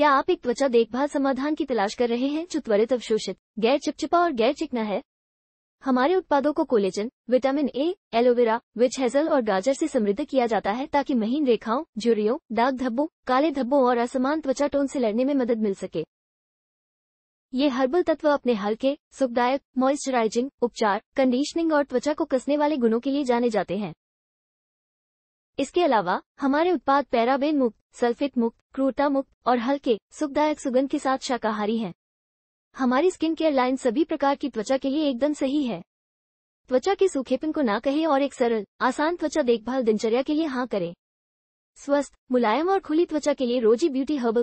क्या आप एक त्वचा देखभाल समाधान की तलाश कर रहे हैं जो त्वरित अवशोषित गैर चिपचिपा और गैर चिकना है हमारे उत्पादों को collagen vitamin A aloe vera witch hazel और गाजर से समृद्ध किया जाता है ताकि महीन रेखाओं झुरियों दाग धब्बों काले धब्बों और असमान त्वचा टोन से लड़ने में मदद मिल सके ये हर्बल तत्व अपने हल्के सुखदायक मॉइस्चराइजिंग उपचार कंडीशनिंग और त्वचा को कसने वाले गुणों के लिए जाने जाते हैं इसके अलावा हमारे उत्पाद पैराबेन मुक्त सल्फेट मुक्त क्रूटा मुक्त और हल्के सुखदायक सुगंध के साथ शाकाहारी हैं हमारी स्किन केयर लाइन सभी प्रकार की त्वचा के लिए एकदम सही है त्वचा के सूखेपन को ना कहे और एक सरल आसान त्वचा देखभाल दिनचर्या के लिए हाँ करें स्वस्थ मुलायम और खुली त्वचा के लिए रोजी ब्यूटी हर्बल